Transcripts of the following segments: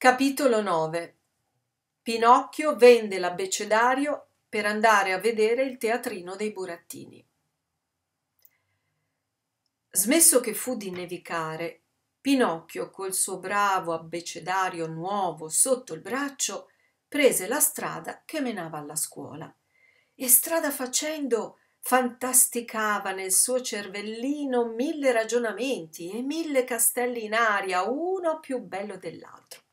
Capitolo 9 Pinocchio vende l'abbecedario per andare a vedere il teatrino dei burattini. Smesso che fu di nevicare, Pinocchio col suo bravo abbecedario nuovo sotto il braccio prese la strada che menava alla scuola e strada facendo fantasticava nel suo cervellino mille ragionamenti e mille castelli in aria, uno più bello dell'altro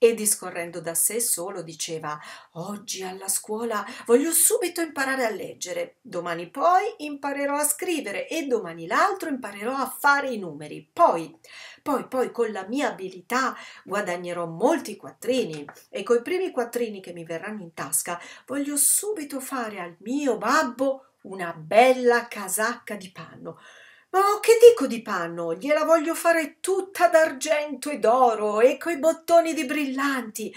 e discorrendo da sé solo diceva oggi alla scuola voglio subito imparare a leggere domani poi imparerò a scrivere e domani l'altro imparerò a fare i numeri poi poi poi con la mia abilità guadagnerò molti quattrini e coi primi quattrini che mi verranno in tasca voglio subito fare al mio babbo una bella casacca di panno ma che dico di panno? Gliela voglio fare tutta d'argento e d'oro e coi bottoni di brillanti.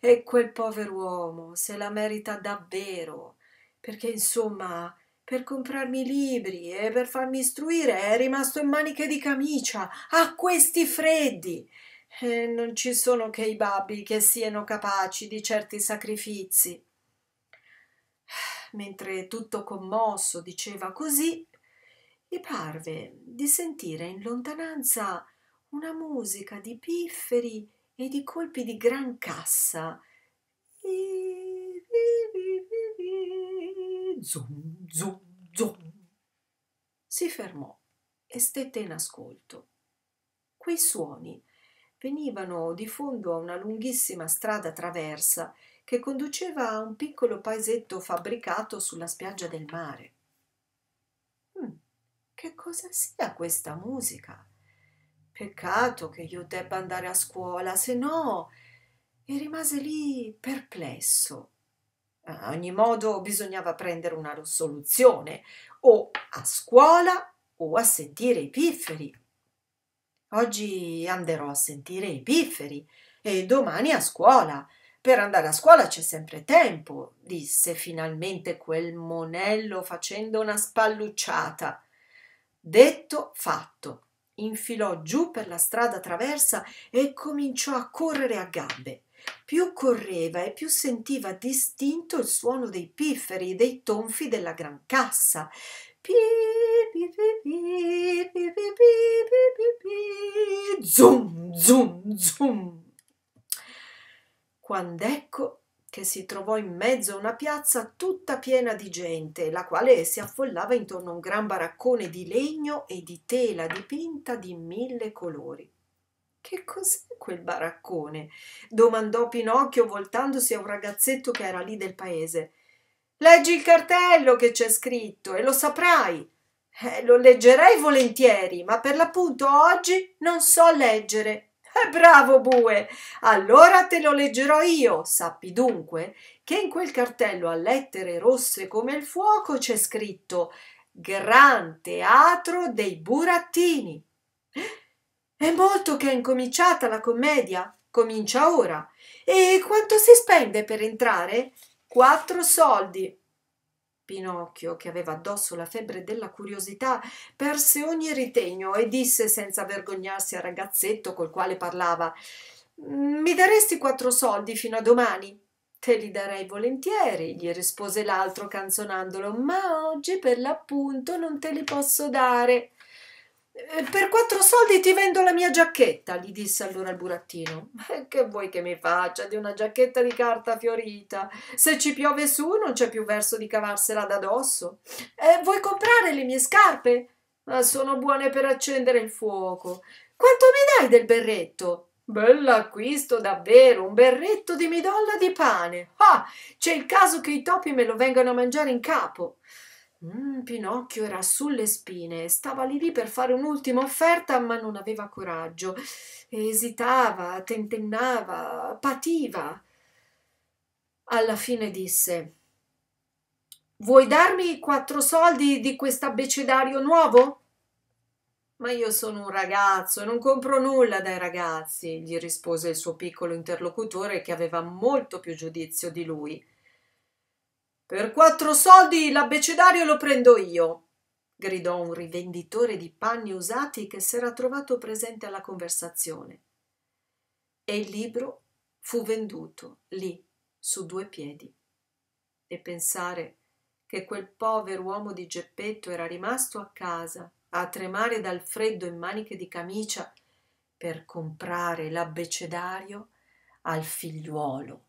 E quel pover'uomo se la merita davvero, perché insomma, per comprarmi libri e per farmi istruire è rimasto in maniche di camicia, a questi freddi. E non ci sono che i babbi che siano capaci di certi sacrifici. Mentre tutto commosso diceva così, gli parve di sentire in lontananza una musica di pifferi e di colpi di grancassa zum zum zum si fermò e stette in ascolto quei suoni venivano di fondo a una lunghissima strada traversa che conduceva a un piccolo paesetto fabbricato sulla spiaggia del mare che cosa sia questa musica. Peccato che io debba andare a scuola, se no. E rimase lì perplesso. A ogni modo bisognava prendere una soluzione, o a scuola o a sentire i pifferi. Oggi anderò a sentire i pifferi e domani a scuola. Per andare a scuola c'è sempre tempo, disse finalmente quel monello facendo una spallucciata. Detto, fatto. Infilò giù per la strada traversa e cominciò a correre a gambe. Più correva e più sentiva distinto il suono dei pifferi e dei tonfi della gran cassa. Zum, zum, zum. Quando ecco che si trovò in mezzo a una piazza tutta piena di gente, la quale si affollava intorno a un gran baraccone di legno e di tela dipinta di mille colori. Che cos'è quel baraccone? domandò Pinocchio voltandosi a un ragazzetto che era lì del paese. Leggi il cartello che c'è scritto e lo saprai. Eh, lo leggerei volentieri, ma per l'appunto oggi non so leggere, eh, bravo Bue! Allora te lo leggerò io. Sappi dunque che in quel cartello a lettere rosse come il fuoco c'è scritto Gran Teatro dei Burattini. È molto che è incominciata la commedia. Comincia ora. E quanto si spende per entrare? Quattro soldi. Pinocchio, che aveva addosso la febbre della curiosità, perse ogni ritegno e disse senza vergognarsi al ragazzetto col quale parlava Mi daresti quattro soldi fino a domani? Te li darei volentieri, gli rispose l'altro canzonandolo, ma oggi per l'appunto non te li posso dare. Eh, per quattro soldi ti vendo la mia giacchetta, gli disse allora il burattino. Eh, che vuoi che mi faccia di una giacchetta di carta fiorita? Se ci piove su non c'è più verso di cavarsela da dosso. Eh, vuoi comprare le mie scarpe? Ma sono buone per accendere il fuoco. Quanto mi dai del berretto? Bell'acquisto davvero, un berretto di midolla di pane. Ah, c'è il caso che i topi me lo vengano a mangiare in capo. Mm, Pinocchio era sulle spine, stava lì lì per fare un'ultima offerta, ma non aveva coraggio. Esitava, tentennava, pativa. Alla fine disse: Vuoi darmi quattro soldi di quest'abecedario nuovo? Ma io sono un ragazzo e non compro nulla dai ragazzi, gli rispose il suo piccolo interlocutore che aveva molto più giudizio di lui. Per quattro soldi l'abbecedario lo prendo io, gridò un rivenditore di panni usati che s'era trovato presente alla conversazione. E il libro fu venduto lì, su due piedi. E pensare che quel povero uomo di Geppetto era rimasto a casa a tremare dal freddo in maniche di camicia per comprare l'abbecedario al figliuolo